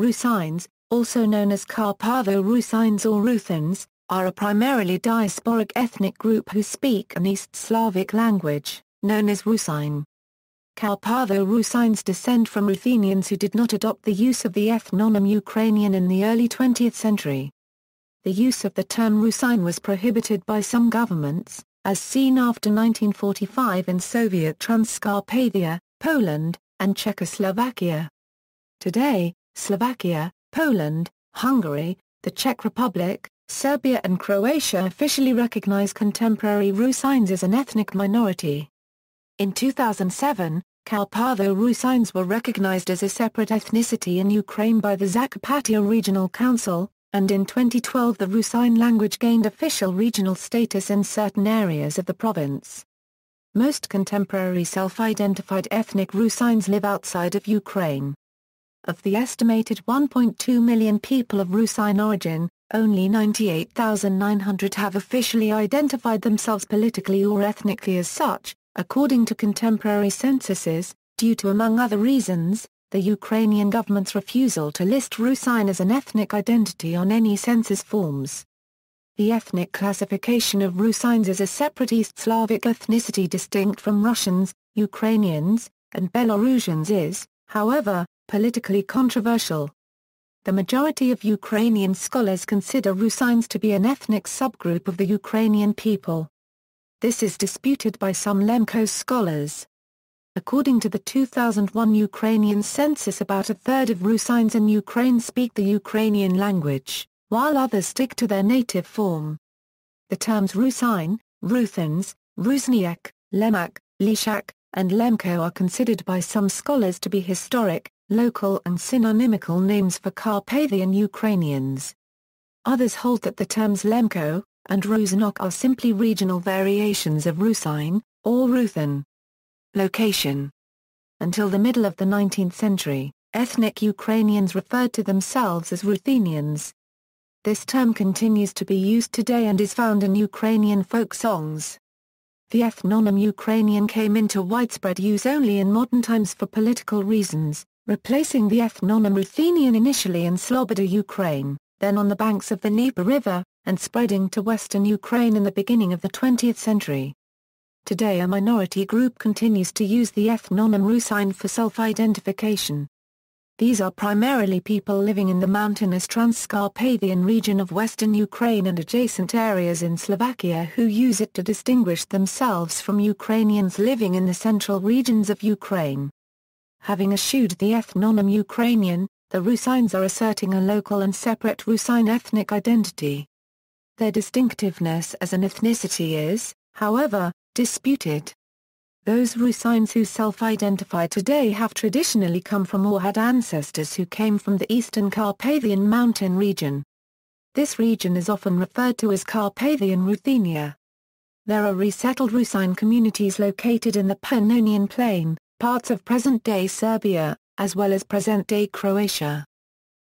Rusines, also known as carpatho Rusines or Ruthens, are a primarily diasporic ethnic group who speak an East Slavic language, known as Rusine. carpatho Rusines descend from Ruthenians who did not adopt the use of the ethnonym Ukrainian in the early 20th century. The use of the term Rusine was prohibited by some governments, as seen after 1945 in Soviet Transcarpathia, Poland, and Czechoslovakia. Today, Slovakia, Poland, Hungary, the Czech Republic, Serbia and Croatia officially recognize contemporary Rusines as an ethnic minority. In 2007, Karpatho Rusines were recognized as a separate ethnicity in Ukraine by the Zakarpattia Regional Council, and in 2012 the Rusine language gained official regional status in certain areas of the province. Most contemporary self-identified ethnic Rusines live outside of Ukraine. Of the estimated 1.2 million people of Rusyn origin, only 98,900 have officially identified themselves politically or ethnically as such, according to contemporary censuses, due to among other reasons, the Ukrainian government's refusal to list Rusyn as an ethnic identity on any census forms. The ethnic classification of Rusyns as a separate East Slavic ethnicity distinct from Russians, Ukrainians, and Belarusians is, however, politically controversial. The majority of Ukrainian scholars consider Rusyns to be an ethnic subgroup of the Ukrainian people. This is disputed by some Lemko scholars. According to the 2001 Ukrainian census about a third of Rusyns in Ukraine speak the Ukrainian language, while others stick to their native form. The terms Rusyn, Ruthens, Rusniak, Lemak, Lishak, and Lemko are considered by some scholars to be historic, local and synonymical names for Carpathian Ukrainians. Others hold that the terms Lemko and Rosanok are simply regional variations of Rusine, or Ruthen. Location Until the middle of the 19th century, ethnic Ukrainians referred to themselves as Ruthenians. This term continues to be used today and is found in Ukrainian folk songs. The ethnonym Ukrainian came into widespread use only in modern times for political reasons, replacing the ethnonym Ruthenian initially in Sloboda Ukraine, then on the banks of the Dnieper River, and spreading to western Ukraine in the beginning of the 20th century. Today a minority group continues to use the ethnonym Rusine for self-identification. These are primarily people living in the mountainous Transcarpathian region of western Ukraine and adjacent areas in Slovakia who use it to distinguish themselves from Ukrainians living in the central regions of Ukraine. Having eschewed the ethnonym Ukrainian, the Rusines are asserting a local and separate Rusine ethnic identity. Their distinctiveness as an ethnicity is, however, disputed. Those Rusines who self-identify today have traditionally come from or had ancestors who came from the eastern Carpathian mountain region. This region is often referred to as Carpathian Ruthenia. There are resettled Rusine communities located in the Pannonian Plain, parts of present-day Serbia, as well as present-day Croatia.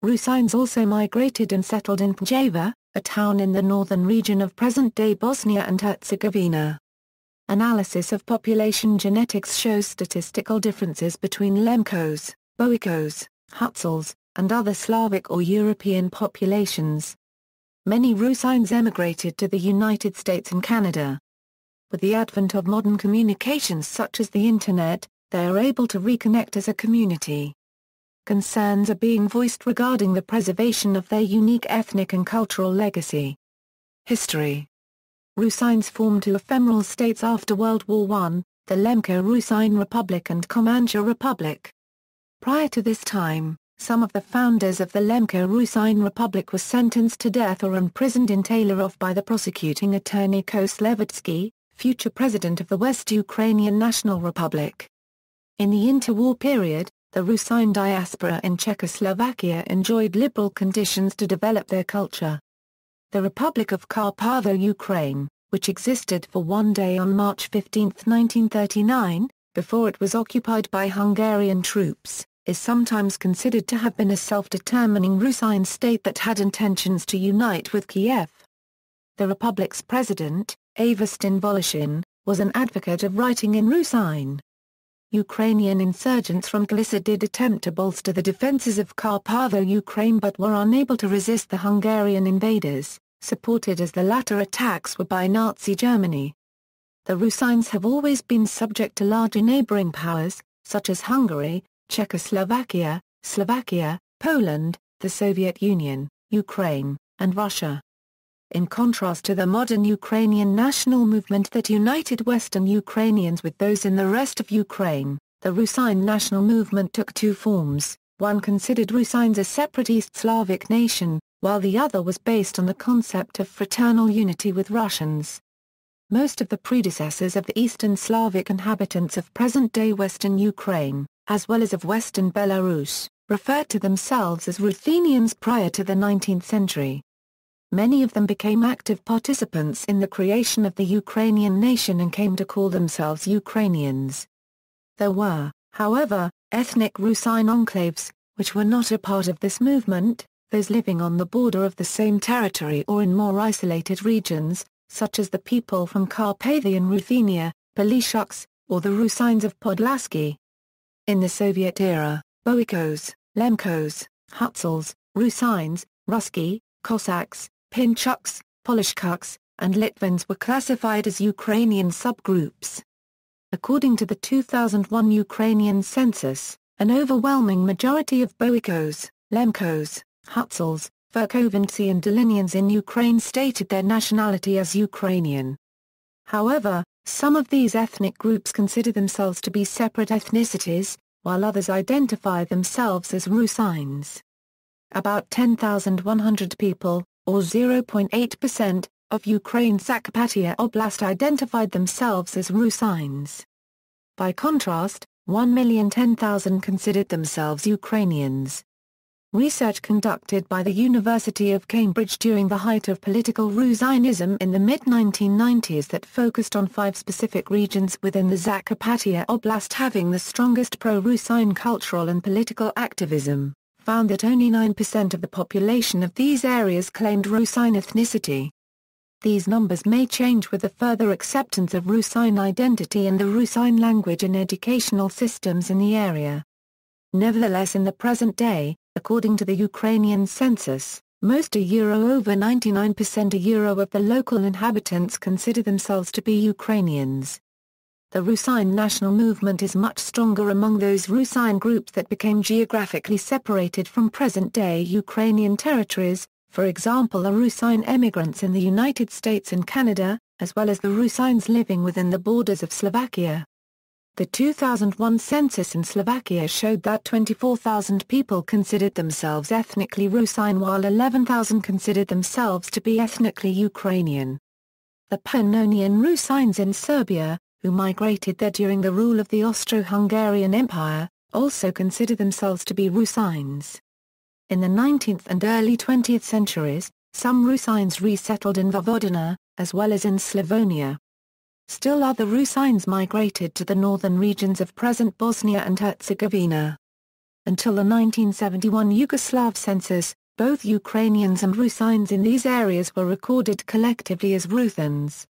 Rusines also migrated and settled in Pjeva, a town in the northern region of present-day Bosnia and Herzegovina. Analysis of population genetics shows statistical differences between Lemkos, Boikos, Hutzels, and other Slavic or European populations. Many Rusines emigrated to the United States and Canada. With the advent of modern communications such as the Internet, they are able to reconnect as a community. Concerns are being voiced regarding the preservation of their unique ethnic and cultural legacy. History Rusines formed two ephemeral states after World War I, the Lemko Rusine Republic and Comanche Republic. Prior to this time, some of the founders of the Lemko Rusine Republic were sentenced to death or imprisoned in Taylorov by the prosecuting attorney Kos Levitsky, future president of the West Ukrainian National Republic. In the interwar period, the Rusyn diaspora in Czechoslovakia enjoyed liberal conditions to develop their culture. The Republic of Karpatho Ukraine, which existed for one day on March 15, 1939, before it was occupied by Hungarian troops, is sometimes considered to have been a self-determining Rusyn state that had intentions to unite with Kiev. The republic's president, Avastin Voloshin, was an advocate of writing in Rusyn. Ukrainian insurgents from Glissa did attempt to bolster the defenses of carpatho Ukraine but were unable to resist the Hungarian invaders, supported as the latter attacks were by Nazi Germany. The Rusines have always been subject to larger neighboring powers, such as Hungary, Czechoslovakia, Slovakia, Poland, the Soviet Union, Ukraine, and Russia in contrast to the modern Ukrainian national movement that united Western Ukrainians with those in the rest of Ukraine, the Rusyn national movement took two forms, one considered Rusyns a separate East Slavic nation, while the other was based on the concept of fraternal unity with Russians. Most of the predecessors of the Eastern Slavic inhabitants of present-day Western Ukraine, as well as of Western Belarus, referred to themselves as Ruthenians prior to the 19th century many of them became active participants in the creation of the Ukrainian nation and came to call themselves Ukrainians. There were, however, ethnic Rusyn enclaves, which were not a part of this movement, those living on the border of the same territory or in more isolated regions, such as the people from Carpathian Ruthenia, Polyshuks, or the Rusyns of Podlasky. In the Soviet era, Boikos, Lemkos, Hutzels, Rusyns, Ruski, Cossacks, Pinchuks, Polishkuks, and Litvins were classified as Ukrainian subgroups. According to the 2001 Ukrainian census, an overwhelming majority of Boikos, Lemkos, Hutzels, Verkhovensky and Delinians in Ukraine stated their nationality as Ukrainian. However, some of these ethnic groups consider themselves to be separate ethnicities, while others identify themselves as Rusines. About 10,100 people, or 0.8%, of Ukraine's Zakarpattia Oblast identified themselves as Rusines. By contrast, 1,010,000 considered themselves Ukrainians. Research conducted by the University of Cambridge during the height of political Rusinism in the mid-1990s that focused on five specific regions within the Zakarpattia Oblast having the strongest pro-Rusine cultural and political activism found that only 9% of the population of these areas claimed Rusyn ethnicity. These numbers may change with the further acceptance of Rusyn identity and the Rusyn language in educational systems in the area. Nevertheless in the present day, according to the Ukrainian census, most a Euro over 99% a Euro of the local inhabitants consider themselves to be Ukrainians. The Rusyn national movement is much stronger among those Rusyn groups that became geographically separated from present-day Ukrainian territories, for example the Rusyn emigrants in the United States and Canada, as well as the Rusyns living within the borders of Slovakia. The 2001 census in Slovakia showed that 24,000 people considered themselves ethnically Rusyn, while 11,000 considered themselves to be ethnically Ukrainian. The Pannonian Rusyns in Serbia, who migrated there during the rule of the Austro-Hungarian Empire, also consider themselves to be Rusines. In the 19th and early 20th centuries, some Rusines resettled in Vojvodina, as well as in Slavonia. Still other Rusines migrated to the northern regions of present Bosnia and Herzegovina. Until the 1971 Yugoslav census, both Ukrainians and Rusines in these areas were recorded collectively as Ruthens.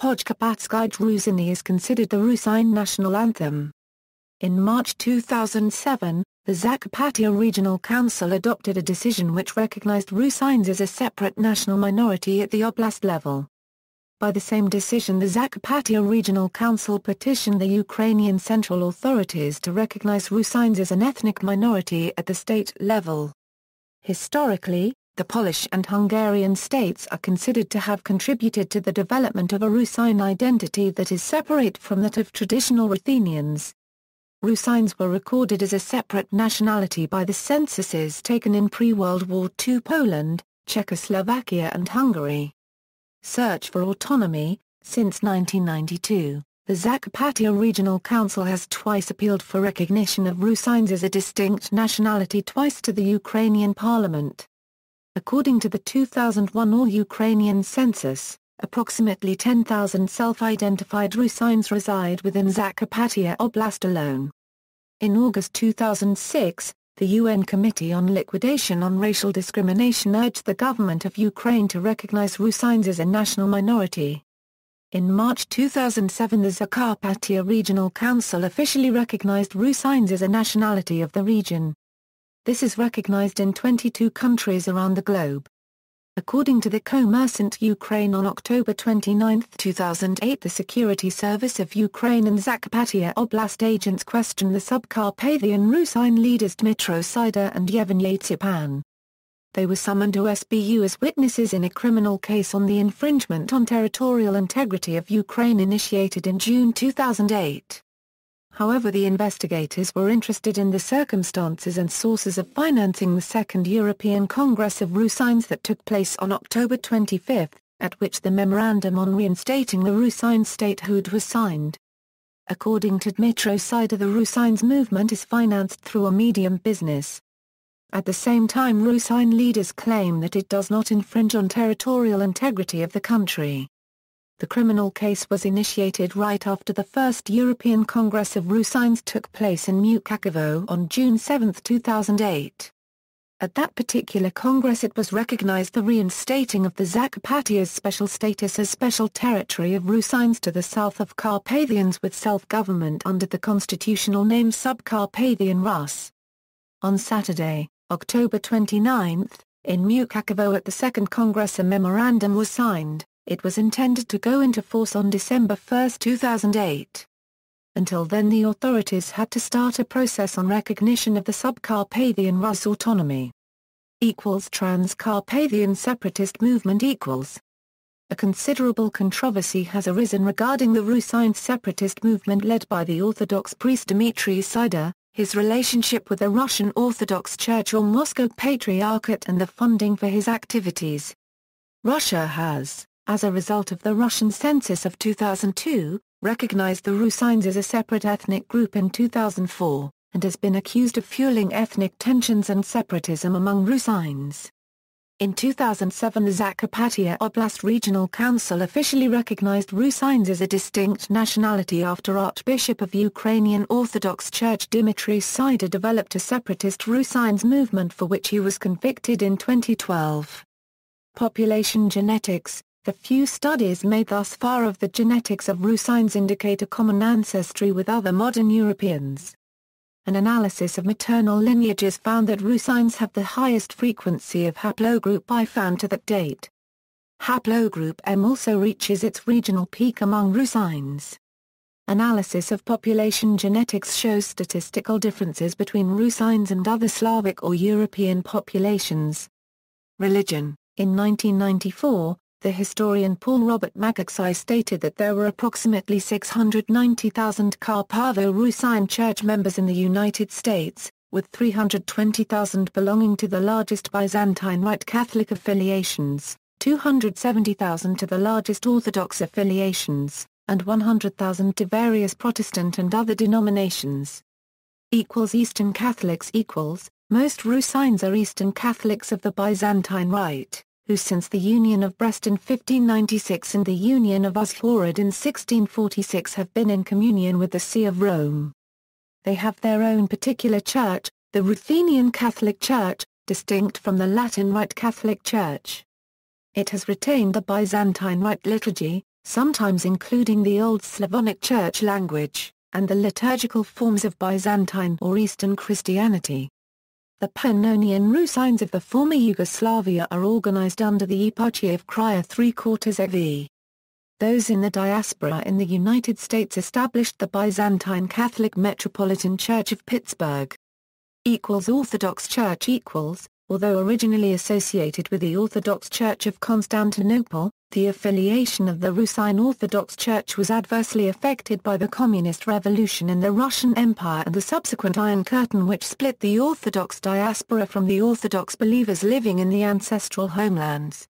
Podgorbatskaya Druzhny is considered the Rusine national anthem. In March 2007, the Zakarpattia Regional Council adopted a decision which recognized Rusines as a separate national minority at the oblast level. By the same decision the Zakarpattia Regional Council petitioned the Ukrainian central authorities to recognize Rusines as an ethnic minority at the state level. Historically, the Polish and Hungarian states are considered to have contributed to the development of a Rusine identity that is separate from that of traditional Ruthenians. Rusines were recorded as a separate nationality by the censuses taken in pre-World War II Poland, Czechoslovakia and Hungary. Search for autonomy, since 1992, the Zakopatia Regional Council has twice appealed for recognition of Rusines as a distinct nationality twice to the Ukrainian parliament. According to the 2001 All-Ukrainian Census, approximately 10,000 self-identified Rusyns reside within Zakarpattia Oblast alone. In August 2006, the UN Committee on Liquidation on Racial Discrimination urged the government of Ukraine to recognize Rusyns as a national minority. In March 2007 the Zakarpattia Regional Council officially recognized Rusyns as a nationality of the region. This is recognized in 22 countries around the globe. According to the Kommersant Ukraine on October 29, 2008 the Security Service of Ukraine and Zakarpattia Oblast agents questioned the Subcarpathian Rusyn leaders Dmitro Sider and Yevhen Yatsepan. They were summoned to SBU as witnesses in a criminal case on the infringement on territorial integrity of Ukraine initiated in June 2008. However the investigators were interested in the circumstances and sources of financing the Second European Congress of Rusines that took place on October 25, at which the memorandum on reinstating the Rusine statehood was signed. According to Dmitro Sider the Rusines movement is financed through a medium business. At the same time Rusine leaders claim that it does not infringe on territorial integrity of the country. The criminal case was initiated right after the First European Congress of Rusines took place in Mukakovo on June 7, 2008. At that particular Congress it was recognized the reinstating of the Zakopatia's special status as special territory of Rusines to the south of Carpathians with self-government under the constitutional name Subcarpathian Rus. On Saturday, October 29, in Mukakovo at the Second Congress a memorandum was signed. It was intended to go into force on December 1, 2008. Until then the authorities had to start a process on recognition of the Subcarpathian Rus autonomy. Equals Transcarpathian separatist movement equals. A considerable controversy has arisen regarding the Rusine separatist movement led by the Orthodox priest Dmitry Sider, his relationship with the Russian Orthodox Church or Moscow Patriarchate and the funding for his activities. Russia has as a result of the Russian census of 2002, recognized the Rusines as a separate ethnic group in 2004, and has been accused of fueling ethnic tensions and separatism among Rusines. In 2007 the Zakarpattia Oblast Regional Council officially recognized Rusines as a distinct nationality after Archbishop of Ukrainian Orthodox Church Dmitry Sider developed a separatist Rusines movement for which he was convicted in 2012. Population genetics the few studies made thus far of the genetics of Rusines indicate a common ancestry with other modern Europeans. An analysis of maternal lineages found that Rusines have the highest frequency of haplogroup I found to that date. Haplogroup M also reaches its regional peak among Rusines. Analysis of population genetics shows statistical differences between Rusines and other Slavic or European populations. Religion In 1994, the historian Paul Robert Magaxai stated that there were approximately 690,000 Carpavo Rusayan church members in the United States, with 320,000 belonging to the largest Byzantine Rite Catholic affiliations, 270,000 to the largest Orthodox affiliations, and 100,000 to various Protestant and other denominations. Equals Eastern Catholics equals, most Rusines are Eastern Catholics of the Byzantine Rite who since the Union of Brest in 1596 and the Union of Uzhhorod in 1646 have been in communion with the See of Rome. They have their own particular church, the Ruthenian Catholic Church, distinct from the Latin Rite Catholic Church. It has retained the Byzantine Rite liturgy, sometimes including the Old Slavonic Church language, and the liturgical forms of Byzantine or Eastern Christianity. The Pannonian Rusines of the former Yugoslavia are organized under the eparchy of Krya three quarters EV. Those in the diaspora in the United States established the Byzantine Catholic Metropolitan Church of Pittsburgh. Equals Orthodox Church equals, although originally associated with the Orthodox Church of Constantinople, the affiliation of the Rusyn Orthodox Church was adversely affected by the Communist Revolution in the Russian Empire and the subsequent Iron Curtain which split the Orthodox diaspora from the Orthodox believers living in the ancestral homelands.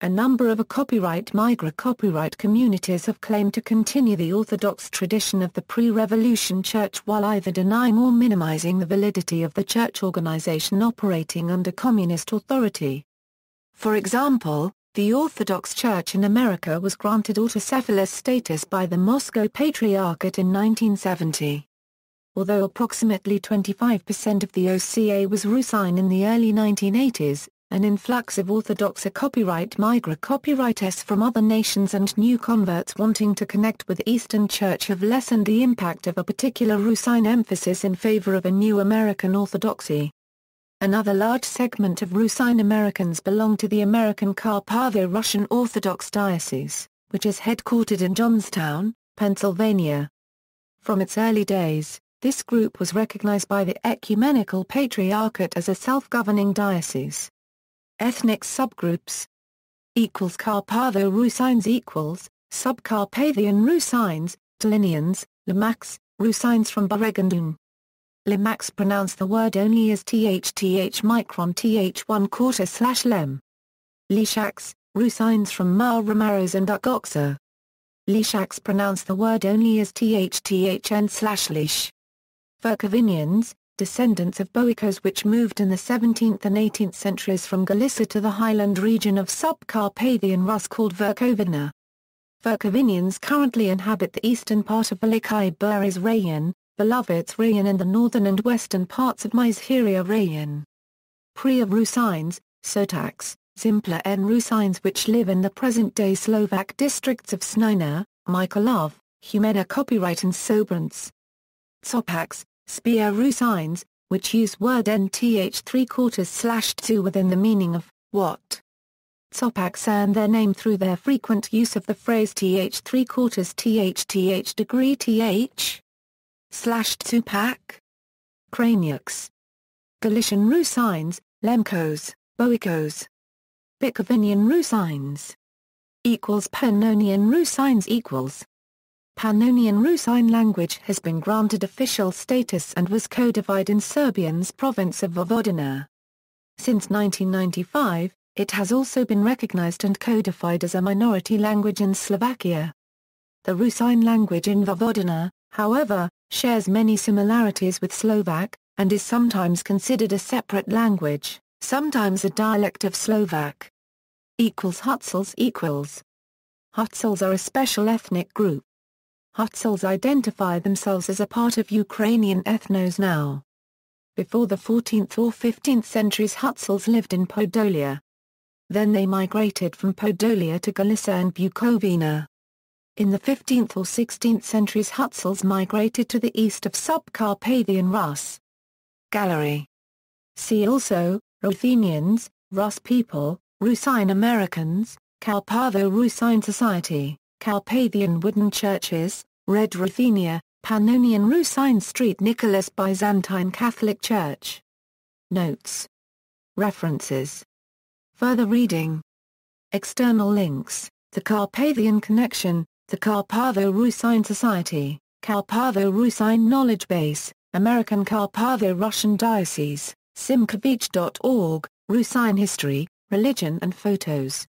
A number of a copyright migra copyright communities have claimed to continue the Orthodox tradition of the pre-revolution church while either denying or minimizing the validity of the church organization operating under communist authority. For example, the Orthodox Church in America was granted autocephalous status by the Moscow Patriarchate in 1970. Although approximately 25% of the OCA was Rusine in the early 1980s, an influx of Orthodox copyright migra copyrights from other nations and new converts wanting to connect with Eastern Church have lessened the impact of a particular Rusine emphasis in favor of a new American Orthodoxy. Another large segment of Rusine Americans belong to the American Carpatho Russian Orthodox Diocese, which is headquartered in Johnstown, Pennsylvania. From its early days, this group was recognized by the Ecumenical Patriarchate as a self-governing diocese. Ethnic subgroups equals Carpatho rusyns equals, Subcarpathian Rusines, Delinians, Lamax, Rusyns from Baregandun. Lemax pronounce the word only as THTH micron TH1 quarter slash lem. Lishaks, Rusines from Mar Romaros and Ugoxa. Lishaks pronounce the word only as THTHN slash Lish. Verkovinians, descendants of Boicos which moved in the 17th and 18th centuries from Galicia to the highland region of Subcarpathian Rus called Verkovina. Verkovinians currently inhabit the eastern part of Velikay Buriz rayon, Beloveds rayon in the northern and western parts of Mizheria rayon. Priya Rusines, Sotaks, Zimpla N. Rusines which live in the present-day Slovak districts of Snina, Mykolaiv, Humena. copyright and Sobrance. Tsopaks, Spia Rusines, which use word nth three quarters slash two within the meaning of, what? Tsopaks earn their name through their frequent use of the phrase th three quarters th th degree th slash Tupac. Craniacs. Galician Rusines, Lemkos, Boikos, Bukovinian Rusines. Equals Pannonian Rusines equals. Pannonian Rusine language has been granted official status and was codified in Serbian's province of Vojvodina. Since 1995, it has also been recognized and codified as a minority language in Slovakia. The Rusine language in Vojvodina, however, shares many similarities with Slovak, and is sometimes considered a separate language, sometimes a dialect of Slovak. Hutzels Hutzels are a special ethnic group. Hutzels identify themselves as a part of Ukrainian ethnos now. Before the 14th or 15th centuries Hutzels lived in Podolia. Then they migrated from Podolia to Galicia and Bukovina. In the 15th or 16th centuries Hutzels migrated to the east of Subcarpathian Rus. Gallery. See also, Ruthenians, Rus people, Rusine Americans, Carpatho-Rusine Society, Carpathian wooden churches, Red Ruthenia, Pannonian Rusine Street Nicholas Byzantine Catholic Church. Notes. References. Further reading. External links, The Carpathian Connection, the Karpatho-Rusyn Society, Karpatho-Rusyn Knowledge Base, American Karpatho-Russian Diocese, simkavich.org, Rusyn History, Religion and Photos.